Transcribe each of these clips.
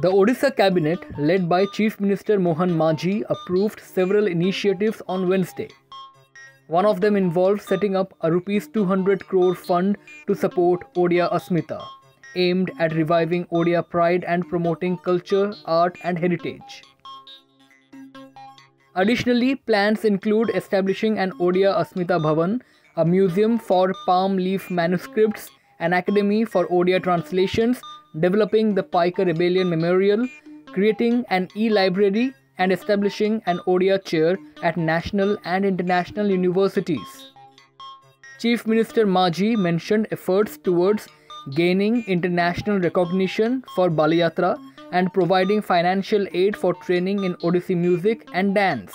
The Odisha cabinet, led by Chief Minister Mohan Majhi, approved several initiatives on Wednesday. One of them involves setting up a rupees 200 crore fund to support Odia Asmita, aimed at reviving Odia pride and promoting culture, art, and heritage. Additionally, plans include establishing an Odia Asmita Bhavan, a museum for palm leaf manuscripts, an academy for Odia translations, developing the Piker Rebellion Memorial, creating an e-library and establishing an ODIA chair at national and international universities. Chief Minister Maji mentioned efforts towards gaining international recognition for Balayatra and providing financial aid for training in Odissi music and dance.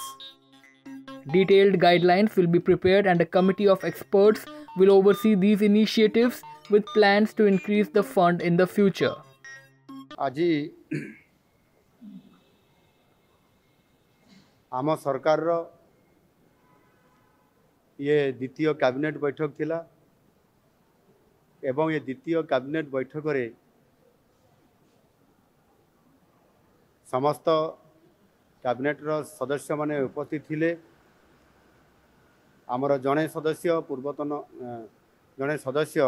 Detailed guidelines will be prepared and a committee of experts will oversee these initiatives with plans to increase the fund in the future. আজি ଆମ ସରକାରର ଇଏ ଦ୍ୱିତୀୟ cabinet ବୈଠକ ଥିଲା ଏବଂ ଏ ଦ୍ୱିତୀୟ cabinet ବୈଠକରେ ସମସ୍ତ କ୍ୟାବିନେଟ୍ର ସଦସ୍ୟମାନେ ଉପସ୍ଥିତ ଥିଲେ ଆମର ଜଣେ ସଦସ୍ୟ ପୂର୍ବତନ ଜଣେ ସଦସ୍ୟ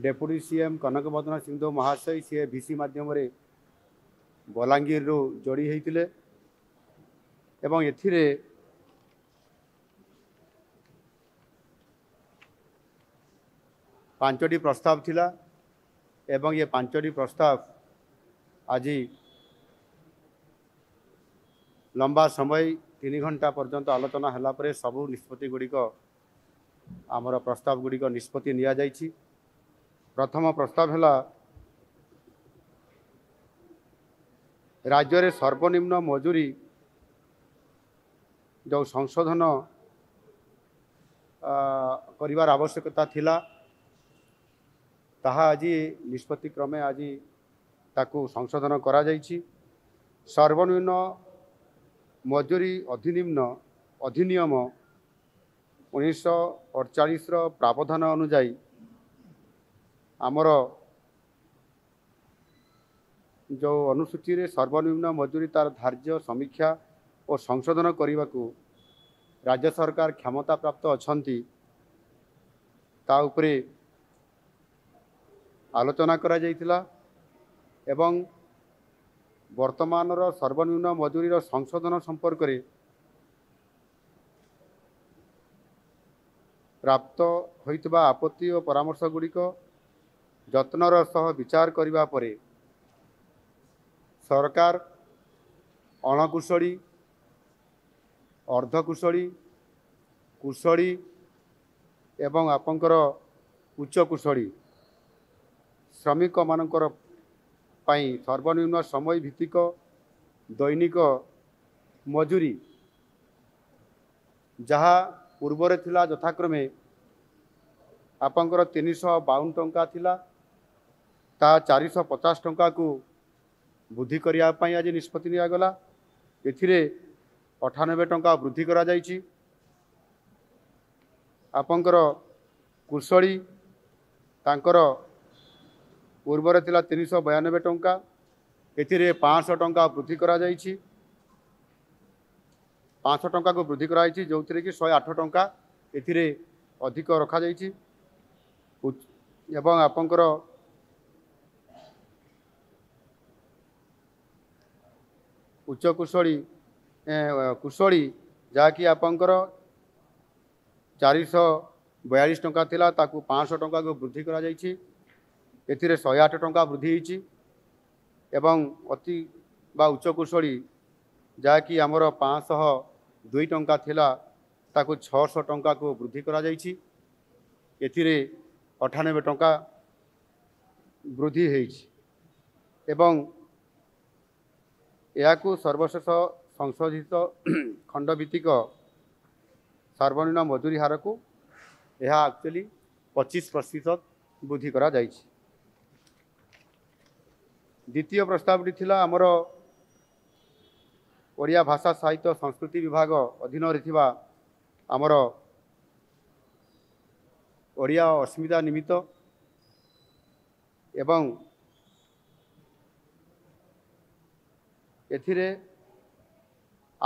ଡେପୁଟି ସିଏମ୍ କନକବଦନ ସିଂହଦେଓ ମହାଶୟ ସିଏ ଭିସି ମାଧ୍ୟମରେ ବଲାଙ୍ଗୀରରୁ ଯୋଡ଼ି ହୋଇଥିଲେ ଏବଂ ଏଥିରେ ପାଞ୍ଚଟି ପ୍ରସ୍ତାବ ଥିଲା ଏବଂ ଏ ପାଞ୍ଚଟି ପ୍ରସ୍ତାବ ଆଜି ଲମ୍ବା ସମୟ ତିନି ଘଣ୍ଟା ପର୍ଯ୍ୟନ୍ତ ଆଲୋଚନା ହେଲା ପରେ ସବୁ ନିଷ୍ପତ୍ତିଗୁଡ଼ିକ ଆମର ପ୍ରସ୍ତାବଗୁଡ଼ିକ ନିଷ୍ପତ୍ତି ନିଆଯାଇଛି ପ୍ରଥମ ପ୍ରସ୍ତାବ ହେଲା ରାଜ୍ୟରେ ସର୍ବନିମ୍ନ ମଜୁରୀ ଯେଉଁ ସଂଶୋଧନ କରିବାର ଆବଶ୍ୟକତା ଥିଲା ତାହା ଆଜି ନିଷ୍ପତ୍ତି କ୍ରମେ ଆଜି ତାକୁ ସଂଶୋଧନ କରାଯାଇଛି ସର୍ବନିମ୍ନ ମଜୁରୀ ଅଧିନିମ୍ନ ଅଧିନିୟମ ଉଣେଇଶହ ଅଡ଼ଚାଳିଶର ପ୍ରାବଧାନ ଅନୁଯାୟୀ ଆମର ଯେଉଁ ଅନୁସୂଚୀରେ ସର୍ବନିମ୍ନ ମଜୁରୀ ତା'ର ଧାର୍ଯ୍ୟ ସମୀକ୍ଷା ଓ ସଂଶୋଧନ କରିବାକୁ ରାଜ୍ୟ ସରକାର କ୍ଷମତାପ୍ରାପ୍ତ ଅଛନ୍ତି ତା ଉପରେ ଆଲୋଚନା କରାଯାଇଥିଲା ଏବଂ ବର୍ତ୍ତମାନର ସର୍ବନିମ୍ନ ମଜୁରୀର ସଂଶୋଧନ ସମ୍ପର୍କରେ ପ୍ରାପ୍ତ ହୋଇଥିବା ଆପତ୍ତି ଓ ପରାମର୍ଶ ଗୁଡ଼ିକ ଯତ୍ନର ସହ ବିଚାର କରିବା ପରେ ସରକାର ଅଣକୁଶଳୀ ଅର୍ଦ୍ଧକୁଶଳୀ କୁଶଳୀ ଏବଂ ଆପଣଙ୍କର ଉଚ୍ଚକୁଶଳୀ ଶ୍ରମିକମାନଙ୍କର ପାଇଁ ସର୍ବନିମ୍ନ ସମୟ ଭିତ୍ତିକ ଦୈନିକ ମଜୁରୀ ଯାହା ପୂର୍ବରେ ଥିଲା ଯଥାକ୍ରମେ ଆପଣଙ୍କର ତିନିଶହ ବାଉନ ଟଙ୍କା ଥିଲା ତାହା ଚାରିଶହ ପଚାଶ ଟଙ୍କାକୁ ବୃଦ୍ଧି କରିବା ପାଇଁ ଆଜି ନିଷ୍ପତ୍ତି ନିଆଗଲା ଏଥିରେ ଅଠାନବେ ଟଙ୍କା ବୃଦ୍ଧି କରାଯାଇଛି ଆପଣଙ୍କର କୁଶଳୀ ତାଙ୍କର ପୂର୍ବରେ ଥିଲା ତିନିଶହ ବୟାନବେ ଟଙ୍କା ଏଥିରେ ପାଞ୍ଚଶହ ଟଙ୍କା ବୃଦ୍ଧି କରାଯାଇଛି ପାଞ୍ଚଶହ ଟଙ୍କାକୁ ବୃଦ୍ଧି କରାଯାଇଛି ଯେଉଁଥିରେ କି ଶହେ ଆଠ ଟଙ୍କା ଏଥିରେ ଅଧିକ ରଖାଯାଇଛି ଏବଂ ଆପଣଙ୍କର ଉଚ୍ଚ କୁଶଳୀ କୁଶଳୀ ଯାହାକି ଆପଣଙ୍କର ଚାରିଶହ ବୟାଳିଶ ଟଙ୍କା ଥିଲା ତାକୁ ପାଞ୍ଚଶହ ଟଙ୍କାକୁ ବୃଦ୍ଧି କରାଯାଇଛି ଏଥିରେ ଶହେ ଆଠ ଟଙ୍କା ବୃଦ୍ଧି ହୋଇଛି ଏବଂ ଅତି ବା ଉଚ୍ଚ କୁଶଳୀ ଯାହାକି ଆମର ପାଞ୍ଚଶହ ଦୁଇ ଟଙ୍କା ଥିଲା ତାକୁ ଛଅଶହ ଟଙ୍କାକୁ ବୃଦ୍ଧି କରାଯାଇଛି ଏଥିରେ ଅଠାନବେ ଟଙ୍କା ବୃଦ୍ଧି ହୋଇଛି ଏବଂ ଏହାକୁ ସର୍ବଶେଷ ସଂଶୋଧିତ ଖଣ୍ଡଭିତ୍ତିକ ସର୍ବନିମ୍ନ ମଜୁରୀ ହାରକୁ ଏହା ଆକ୍ଚୁଆଲି ପଚିଶ ପ୍ରତିଶତ ବୃଦ୍ଧି କରାଯାଇଛି ଦ୍ୱିତୀୟ ପ୍ରସ୍ତାବଟି ଥିଲା ଆମର ଓଡ଼ିଆ ଭାଷା ସାହିତ୍ୟ ସଂସ୍କୃତି ବିଭାଗ ଅଧୀନରେ ଥିବା ଆମର ଓଡ଼ିଆ ଅସ୍ମିତା ନିମିତ୍ତ ଏବଂ ଏଥିରେ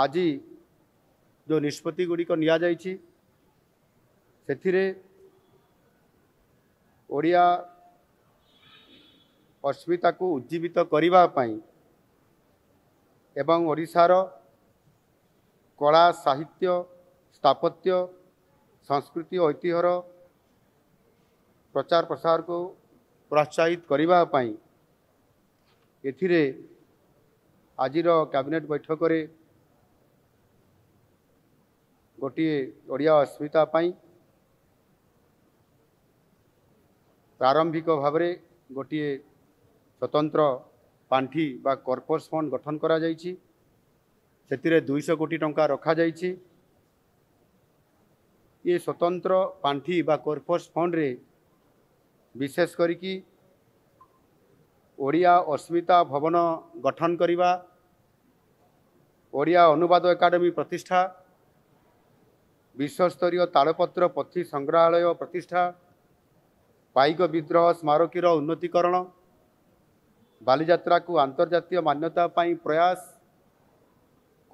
ଆଜି ଯେଉଁ ନିଷ୍ପତ୍ତି ଗୁଡ଼ିକ ନିଆଯାଇଛି ସେଥିରେ ଓଡ଼ିଆ ଅସ୍ମିତାକୁ ଉଜ୍ଜୀବିତ କରିବା ପାଇଁ ଏବଂ ଓଡ଼ିଶାର କଳା ସାହିତ୍ୟ ସ୍ଥାପତ୍ୟ ସଂସ୍କୃତି ଐତିହ୍ୟର ପ୍ରଚାର ପ୍ରସାରକୁ ପ୍ରୋତ୍ସାହିତ କରିବା ପାଇଁ ଏଥିରେ আজির କ୍ୟାବିନେଟ୍ ବୈଠକରେ ଗୋଟିଏ ଓଡ଼ିଆ ଅସ୍ମିତା ପାଇଁ ପ୍ରାରମ୍ଭିକ ଭାବରେ ଗୋଟିଏ ସ୍ୱତନ୍ତ୍ର ପାଣ୍ଠି ବା କର୍ପୋରେଟ୍ ଫଣ୍ଡ ଗଠନ କରାଯାଇଛି ସେଥିରେ ଦୁଇଶହ କୋଟି ଟଙ୍କା ରଖାଯାଇଛି ଏ ସ୍ୱତନ୍ତ୍ର ପାଣ୍ଠି ବା କର୍ପୋରେଟ୍ ଫଣ୍ଡରେ ବିଶେଷ କରିକି ଓଡ଼ିଆ ଅସ୍ମିତା ଭବନ ଗଠନ କରିବା ଓଡ଼ିଆ ଅନୁବାଦ ଏକାଡେମୀ ପ୍ରତିଷ୍ଠା ବିଶ୍ୱସ୍ତରୀୟ ତାଳପତ୍ର ପଥି ସଂଗ୍ରହାଳୟ ପ୍ରତିଷ୍ଠା ପାଇକ ବିଦ୍ରୋହ ସ୍ମାରକୀର ଉନ୍ନତିକରଣ ବାଲିଯାତ୍ରାକୁ ଆନ୍ତର୍ଜାତୀୟ ମାନ୍ୟତା ପାଇଁ ପ୍ରୟାସ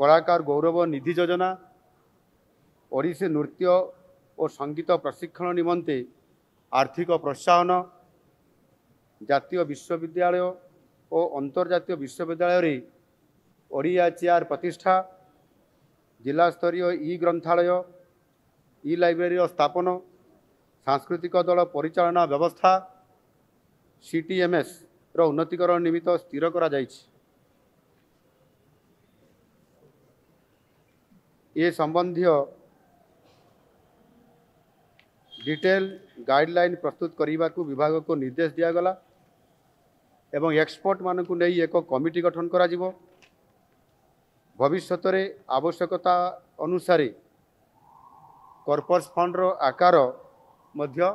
କଳାକାର ଗୌରବ ନିଧି ଯୋଜନା ଓଡ଼ିଶୀ ନୃତ୍ୟ ଓ ସଙ୍ଗୀତ ପ୍ରଶିକ୍ଷଣ ନିମନ୍ତେ ଆର୍ଥିକ ପ୍ରୋତ୍ସାହନ ଜାତୀୟ ବିଶ୍ୱବିଦ୍ୟାଳୟ ଓ ଅନ୍ତର୍ଜାତୀୟ ବିଶ୍ୱବିଦ୍ୟାଳୟରେ ଓଡ଼ିଆ ଚେୟାର ପ୍ରତିଷ୍ଠା ଜିଲ୍ଲାସ୍ତରୀୟ ଇ ଗ୍ରନ୍ଥାଳୟ ଇ ଲାଇବ୍ରେରୀର ସ୍ଥାପନ ସାଂସ୍କୃତିକ ଦଳ ପରିଚାଳନା ବ୍ୟବସ୍ଥା ସି ଟି ଏମ୍ ଏସ୍ ର ଉନ୍ନତିକରଣ ନିମିତ୍ତ ସ୍ଥିର କରାଯାଇଛି ଏ ସମ୍ବନ୍ଧୀୟ ଡିଟେଲ ଗାଇଡ଼ଲାଇନ୍ ପ୍ରସ୍ତୁତ କରିବାକୁ ବିଭାଗକୁ ନିର୍ଦ୍ଦେଶ ଦିଆଗଲା ଏବଂ ଏକ୍ସପର୍ଟମାନଙ୍କୁ ନେଇ ଏକ କମିଟି ଗଠନ କରାଯିବ ଭବିଷ୍ୟତରେ ଆବଶ୍ୟକତା ଅନୁସାରେ କର୍ପୋରେଟ୍ ଫଣ୍ଡର ଆକାର ମଧ୍ୟ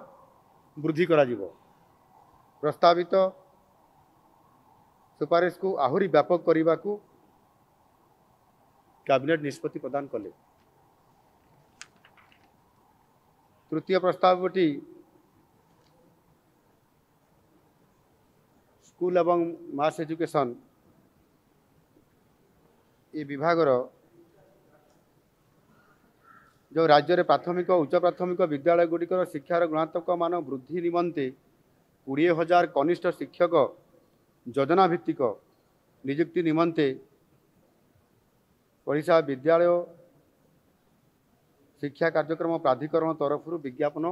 ବୃଦ୍ଧି କରାଯିବ ପ୍ରସ୍ତାବିତ ସୁପାରିଶକୁ ଆହୁରି ବ୍ୟାପକ କରିବାକୁ କ୍ୟାବିନେଟ୍ ନିଷ୍ପତ୍ତି ପ୍ରଦାନ କଲେ ତୃତୀୟ ପ୍ରସ୍ତାବଟି ସ୍କୁଲ ଏବଂ ମାସ୍ ଏଜୁକେସନ୍ ଏ ବିଭାଗର ଯେଉଁ ରାଜ୍ୟରେ ପ୍ରାଥମିକ ଉଚ୍ଚ ପ୍ରାଥମିକ ବିଦ୍ୟାଳୟଗୁଡ଼ିକର ଶିକ୍ଷାର ଗୁଣାତ୍ମକ ମାନ ବୃଦ୍ଧି ନିମନ୍ତେ କୋଡ଼ିଏ ହଜାର କନିଷ୍ଠ ଶିକ୍ଷକ ଯୋଜନା ଭିତ୍ତିକ ନିଯୁକ୍ତି ନିମନ୍ତେ ଓଡ଼ିଶା ବିଦ୍ୟାଳୟ ଶିକ୍ଷା କାର୍ଯ୍ୟକ୍ରମ ପ୍ରାଧିକରଣ ତରଫରୁ ବିଜ୍ଞାପନ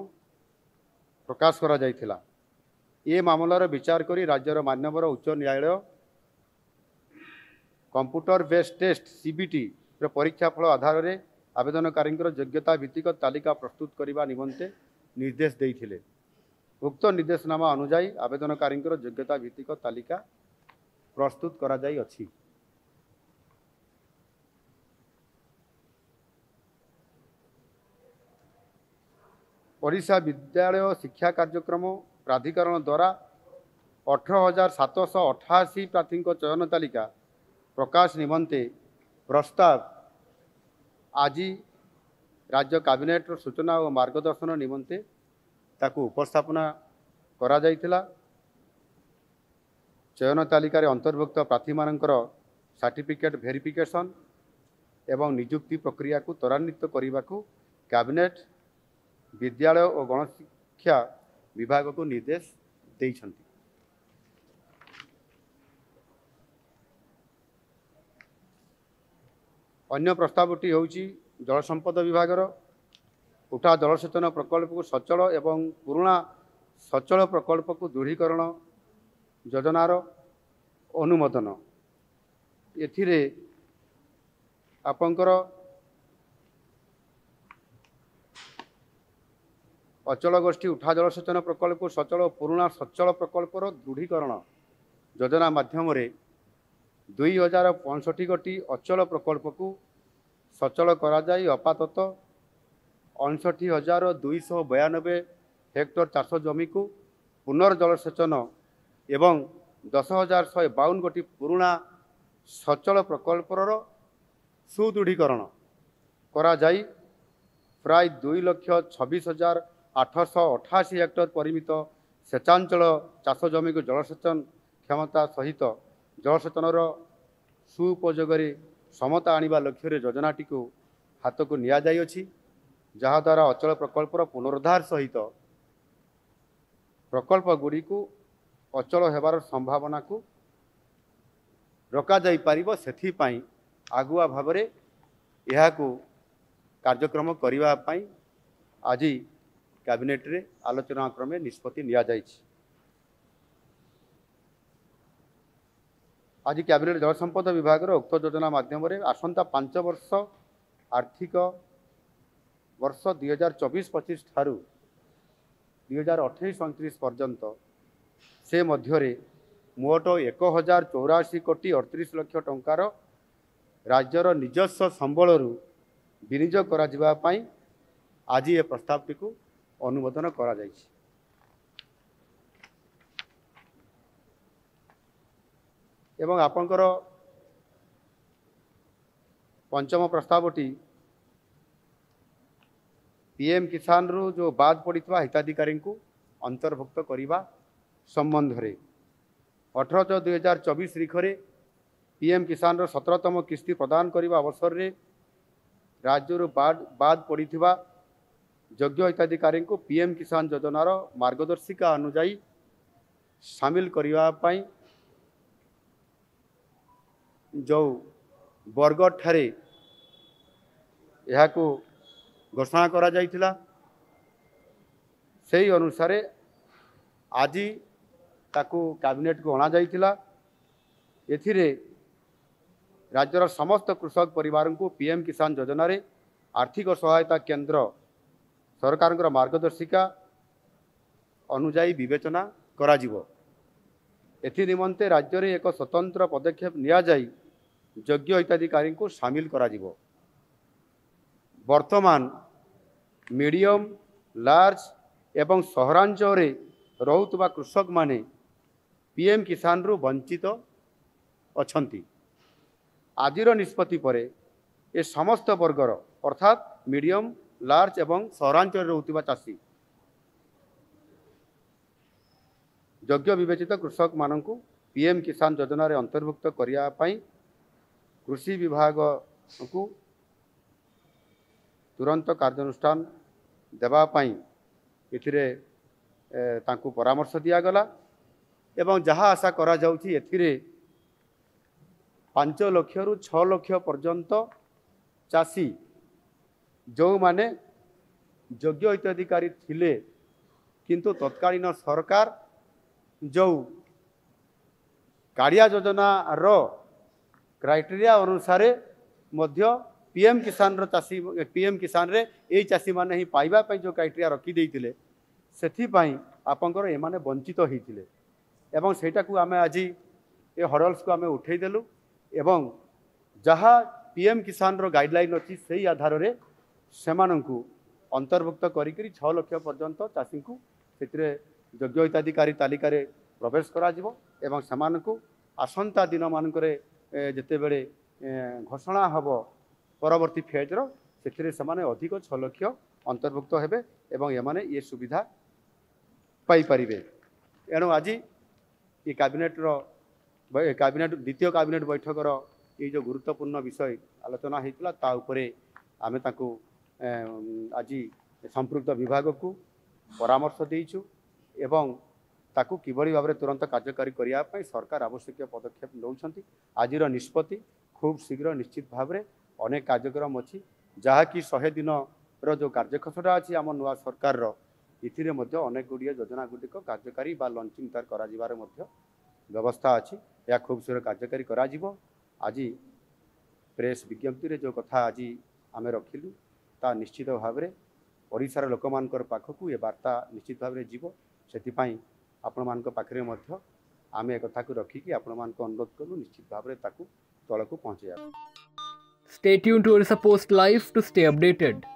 ପ୍ରକାଶ କରାଯାଇଥିଲା ଏ ମାମଲାର ବିଚାର କରି ରାଜ୍ୟର ମାନ୍ୟବର ଉଚ୍ଚ ନ୍ୟାୟାଳୟ କମ୍ପ୍ୟୁଟର ବେସ୍ ଟେଷ୍ଟ ସିବିଟିର ପରୀକ୍ଷା ଫଳ ଆଧାରରେ ଆବେଦନକାରୀଙ୍କର ଯୋଗ୍ୟତା ଭିତ୍ତିକ ତାଲିକା ପ୍ରସ୍ତୁତ କରିବା ନିମନ୍ତେ ନିର୍ଦ୍ଦେଶ ଦେଇଥିଲେ ଉକ୍ତ ନିର୍ଦ୍ଦେଶନାମା ଅନୁଯାୟୀ ଆବେଦନକାରୀଙ୍କର ଯୋଗ୍ୟତା ଭିତ୍ତିକ ତାଲିକା ପ୍ରସ୍ତୁତ କରାଯାଇଅଛି ଓଡ଼ିଶା ବିଦ୍ୟାଳୟ ଶିକ୍ଷା କାର୍ଯ୍ୟକ୍ରମ ପ୍ରାଧିକରଣ ଦ୍ୱାରା ଅଠର ହଜାର ସାତଶହ ଅଠାଅଶୀ ପ୍ରାର୍ଥୀଙ୍କ ଚୟନ ତାଲିକା ପ୍ରକାଶ ନିମନ୍ତେ ପ୍ରସ୍ତାବ ଆଜି ରାଜ୍ୟ କ୍ୟାବିନେଟ୍ର ସୂଚନା ଓ ମାର୍ଗଦର୍ଶନ ନିମନ୍ତେ ତାକୁ ଉପସ୍ଥାପନା କରାଯାଇଥିଲା ଚୟନ ତାଲିକାରେ ଅନ୍ତର୍ଭୁକ୍ତ ପ୍ରାର୍ଥୀମାନଙ୍କର ସାର୍ଟିଫିକେଟ୍ ଭେରିଫିକେସନ୍ ଏବଂ ନିଯୁକ୍ତି ପ୍ରକ୍ରିୟାକୁ ତ୍ୱରାନ୍ୱିତ କରିବାକୁ କ୍ୟାବିନେଟ୍ ବିଦ୍ୟାଳୟ ଓ ଗଣଶିକ୍ଷା ବିଭାଗକୁ ନିର୍ଦ୍ଦେଶ ଦେଇଛନ୍ତି ଅନ୍ୟ ପ୍ରସ୍ତାବଟି ହେଉଛି ଜଳସମ୍ପଦ ବିଭାଗର ଉଠା ଜଳସେଚନ ପ୍ରକଳ୍ପକୁ ସଚଳ ଏବଂ ପୁରୁଣା ସଚଳ ପ୍ରକଳ୍ପକୁ ଦୃଢ଼ୀକରଣ ଯୋଜନାର ଅନୁମୋଦନ ଏଥିରେ ଆପଣଙ୍କର ଅଚଳ ଗୋଷ୍ଠୀ ଉଠା ଜଳସେଚନ ପ୍ରକଳ୍ପ ସଚଳ ପୁରୁଣା ସଚଳ ପ୍ରକଳ୍ପର ଦୃଢ଼ୀକରଣ ଯୋଜନା ମାଧ୍ୟମରେ ଦୁଇ ହଜାର ପଞ୍ଚଷଠି ଗୋଟି ଅଚଳ ପ୍ରକଳ୍ପକୁ ସଚଳ କରାଯାଇ ଅପାତତ ଅଣଷଠି ହଜାର ଦୁଇଶହ ବୟାନବେ ହେକ୍ଟର ଚାଷ ଜମିକୁ ପୁନର୍ଜଳସେଚନ ଏବଂ ଦଶ ହଜାର ଶହେ ବାଉନ କୋଟି ପୁରୁଣା ସଚଳ ପ୍ରକଳ୍ପର ସୁଦୃଢ଼ୀକରଣ କରାଯାଇ ପ୍ରାୟ ଦୁଇ ଲକ୍ଷ ଛବିଶ ହଜାର ଆଠଶହ ଅଠାଅଶୀ ହେକ୍ଟର ପରିମିତ ସେଚାଞ୍ଚଳ ଚାଷ ଜମିକୁ ଜଳସେଚନ କ୍ଷମତା ସହିତ ଜଳସେଚନର ସୁଉପଯୋଗରେ ସମତା ଆଣିବା ଲକ୍ଷ୍ୟରେ ଯୋଜନାଟିକୁ ହାତକୁ ନିଆଯାଇଅଛି ଯାହାଦ୍ୱାରା ଅଚଳ ପ୍ରକଳ୍ପର ପୁନରୁଦ୍ଧାର ସହିତ ପ୍ରକଳ୍ପଗୁଡ଼ିକୁ ଅଚଳ ହେବାର ସମ୍ଭାବନାକୁ ରୋକାଯାଇପାରିବ ସେଥିପାଇଁ ଆଗୁଆ ଭାବରେ ଏହାକୁ କାର୍ଯ୍ୟକ୍ରମ କରିବା ପାଇଁ ଆଜି କ୍ୟାବିନେଟ୍ରେ ଆଲୋଚନା କ୍ରମେ ନିଷ୍ପତ୍ତି ନିଆଯାଇଛି ଆଜି କ୍ୟାବିନେଟ୍ ଜଳସମ୍ପଦ ବିଭାଗର ଉକ୍ତ ଯୋଜନା ମାଧ୍ୟମରେ ଆସନ୍ତା ପାଞ୍ଚ ବର୍ଷ ଆର୍ଥିକ ବର୍ଷ ଦୁଇ ହଜାର ଚବିଶ ପଚିଶ ଠାରୁ ଦୁଇ ହଜାର ଅଠେଇଶ ଅଣତିରିଶ ପର୍ଯ୍ୟନ୍ତ ସେ ମଧ୍ୟରେ ମୋଟ ଏକ ହଜାର ଚଉରାଅଶୀ କୋଟି ଅଡ଼ତିରିଶ ଲକ୍ଷ ଟଙ୍କାର ରାଜ୍ୟର ନିଜସ୍ୱ ସମ୍ବଳରୁ ବିନିଯୋଗ କରାଯିବା ପାଇଁ ଆଜି ଏ ପ୍ରସ୍ତାବଟିକୁ ଅନୁମୋଦନ କରାଯାଇଛି ଏବଂ ଆପଣଙ୍କର ପଞ୍ଚମ ପ୍ରସ୍ତାବଟି ପିଏମ୍ କିଷାନରୁ ଯେଉଁ ବାଦ୍ ପଡ଼ିଥିବା ହିତାଧିକାରୀଙ୍କୁ ଅନ୍ତର୍ଭୁକ୍ତ କରିବା ସମ୍ବନ୍ଧରେ ଅଠର ଛଅ ହଜାର ଚବିଶ ରିଖରେ ପିଏମ୍ କିଷାନର ସତରତମ କିସ୍ତି ପ୍ରଦାନ କରିବା ଅବସରରେ ରାଜ୍ୟରୁ ବାଦ୍ ବାଦ୍ ପଡ଼ିଥିବା ଯଜ୍ଞ ହିତାଧିକାରୀଙ୍କୁ ପିଏମ୍ କିଷାନ ଯୋଜନାର ମାର୍ଗଦର୍ଶିକା ଅନୁଯାୟୀ ସାମିଲ କରିବା ପାଇଁ ଯେଉଁ ବରଗଡ଼ଠାରେ ଏହାକୁ ଘୋଷଣା କରାଯାଇଥିଲା ସେହି ଅନୁସାରେ ଆଜି ତାକୁ କ୍ୟାବିନେଟ୍କୁ ଅଣାଯାଇଥିଲା ଏଥିରେ ରାଜ୍ୟର ସମସ୍ତ କୃଷକ ପରିବାରଙ୍କୁ ପିଏମ୍ କିଷାନ ଯୋଜନାରେ ଆର୍ଥିକ ସହାୟତା କେନ୍ଦ୍ର ସରକାରଙ୍କର ମାର୍ଗଦର୍ଶିକା ଅନୁଯାୟୀ ବିବେଚନା କରାଯିବ ଏଥି ନିମନ୍ତେ ରାଜ୍ୟରେ ଏକ ସ୍ୱତନ୍ତ୍ର ପଦକ୍ଷେପ ନିଆଯାଇ ଯୋଗ୍ୟ ହିତାଧିକାରୀଙ୍କୁ ସାମିଲ କରାଯିବ ବର୍ତ୍ତମାନ ମିଡ଼ିୟମ୍ ଲାର୍ଜ ଏବଂ ସହରାଞ୍ଚଳରେ ରହୁଥିବା କୃଷକମାନେ ପି ଏମ୍ କିଷାନରୁ ବଞ୍ଚିତ ଅଛନ୍ତି ଆଜିର ନିଷ୍ପତ୍ତି ପରେ ଏ ସମସ୍ତ ବର୍ଗର ଅର୍ଥାତ୍ ମିଡ଼ିୟମ୍ ଲାର୍ଜ ଏବଂ ସହରାଞ୍ଚଳରେ ରହୁଥିବା ଚାଷୀ ଯୋଗ୍ୟ ବିବେଚିତ କୃଷକମାନଙ୍କୁ ପି ଏମ୍ କିଷାନ ଯୋଜନାରେ ଅନ୍ତର୍ଭୁକ୍ତ କରିବା ପାଇଁ କୃଷି ବିଭାଗକୁ ତୁରନ୍ତ କାର୍ଯ୍ୟାନୁଷ୍ଠାନ ଦେବା ପାଇଁ ଏଥିରେ ତାଙ୍କୁ ପରାମର୍ଶ ଦିଆଗଲା ଏବଂ ଯାହା ଆଶା କରାଯାଉଛି ଏଥିରେ ପାଞ୍ଚ ଲକ୍ଷରୁ ଛଅ ଲକ୍ଷ ପର୍ଯ୍ୟନ୍ତ ଚାଷୀ ଯେଉଁମାନେ ଯୋଗ୍ୟ ହିତାଧିକାରୀ ଥିଲେ କିନ୍ତୁ ତତ୍କାଳୀନ ସରକାର ଯେଉଁ କାଳିଆ ଯୋଜନାର କ୍ରାଇଟେରିଆ ଅନୁସାରେ ମଧ୍ୟ ପି ଏମ୍ କିଷାନର ଚାଷୀ ପି ଏମ୍ କିଷାନରେ ଏଇ ଚାଷୀମାନେ ହିଁ ପାଇବା ପାଇଁ ଯେଉଁ କ୍ରାଇଟେରିଆ ରଖିଦେଇଥିଲେ ସେଥିପାଇଁ ଆପଣଙ୍କର ଏମାନେ ବଞ୍ଚିତ ହୋଇଥିଲେ ଏବଂ ସେଇଟାକୁ ଆମେ ଆଜି ଏ ହଡ଼ଲ୍ସକୁ ଆମେ ଉଠାଇଦେଲୁ ଏବଂ ଯାହା ପି ଏମ୍ କିଷାନର ଗାଇଡ଼ଲାଇନ୍ ଅଛି ସେଇ ଆଧାରରେ ସେମାନଙ୍କୁ ଅନ୍ତର୍ଭୁକ୍ତ କରିକିରି ଛଅ ଲକ୍ଷ ପର୍ଯ୍ୟନ୍ତ ଚାଷୀଙ୍କୁ ସେଥିରେ ଯୋଗ୍ୟ ହିତାଧିକାରୀ ତାଲିକାରେ ପ୍ରବେଶ କରାଯିବ ଏବଂ ସେମାନଙ୍କୁ ଆସନ୍ତା ଦିନମାନଙ୍କରେ ଯେତେବେଳେ ଘୋଷଣା ହେବ ପରବର୍ତ୍ତୀ ଫେଜ୍ର ସେଥିରେ ସେମାନେ ଅଧିକ ଛଅ ଲକ୍ଷ ଅନ୍ତର୍ଭୁକ୍ତ ହେବେ ଏବଂ ଏମାନେ ଏ ସୁବିଧା ପାଇପାରିବେ ଏଣୁ ଆଜି ଏ କ୍ୟାବିନେଟ୍ର କ୍ୟାବିନେଟ୍ ଦ୍ୱିତୀୟ କ୍ୟାବିନେଟ୍ ବୈଠକର ଏଇ ଯେଉଁ ଗୁରୁତ୍ୱପୂର୍ଣ୍ଣ ବିଷୟ ଆଲୋଚନା ହୋଇଥିଲା ତା ଉପରେ ଆମେ ତାଙ୍କୁ ଆଜି ସମ୍ପୃକ୍ତ ବିଭାଗକୁ ପରାମର୍ଶ ଦେଇଛୁ ଏବଂ ତାକୁ କିଭଳି ଭାବରେ ତୁରନ୍ତ କାର୍ଯ୍ୟକାରୀ କରିବା ପାଇଁ ସରକାର ଆବଶ୍ୟକୀୟ ପଦକ୍ଷେପ ନେଉଛନ୍ତି ଆଜିର ନିଷ୍ପତ୍ତି ଖୁବ୍ ଶୀଘ୍ର ନିଶ୍ଚିତ ଭାବରେ ଅନେକ କାର୍ଯ୍ୟକ୍ରମ ଅଛି ଯାହାକି ଶହେ ଦିନର ଯେଉଁ କାର୍ଯ୍ୟକ୍ଷମଟା ଅଛି ଆମ ନୂଆ ସରକାରର ଏଥିରେ ମଧ୍ୟ ଅନେକ ଗୁଡ଼ିଏ ଯୋଜନା ଗୁଡ଼ିକ କାର୍ଯ୍ୟକାରୀ ବା ଲଞ୍ଚିଂ ତାର କରାଯିବାର ମଧ୍ୟ ବ୍ୟବସ୍ଥା ଅଛି ଏହା ଖୁବ୍ ଶୀଘ୍ର କାର୍ଯ୍ୟକାରୀ କରାଯିବ ଆଜି ପ୍ରେସ୍ ବିଜ୍ଞପ୍ତିରେ ଯେଉଁ କଥା ଆଜି ଆମେ ରଖିଲୁ ବାର୍ତ୍ତା ନିଶ୍ଚିତ ଭାବରେ ଓଡ଼ିଶାର ଲୋକମାନଙ୍କର ପାଖକୁ ଏ ବାର୍ତ୍ତା ନିଶ୍ଚିତ ଭାବରେ ଯିବ ସେଥିପାଇଁ ଆପଣମାନଙ୍କ ପାଖରେ ମଧ୍ୟ ଆମେ ଏକଥାକୁ ରଖିକି ଆପଣମାନଙ୍କୁ ଅନୁରୋଧ କଲୁ ନିଶ୍ଚିତ ଭାବରେ ତାକୁ ତଳକୁ ପହଞ୍ଚାଇବା Stay tuned to Orissa Post Live to stay updated.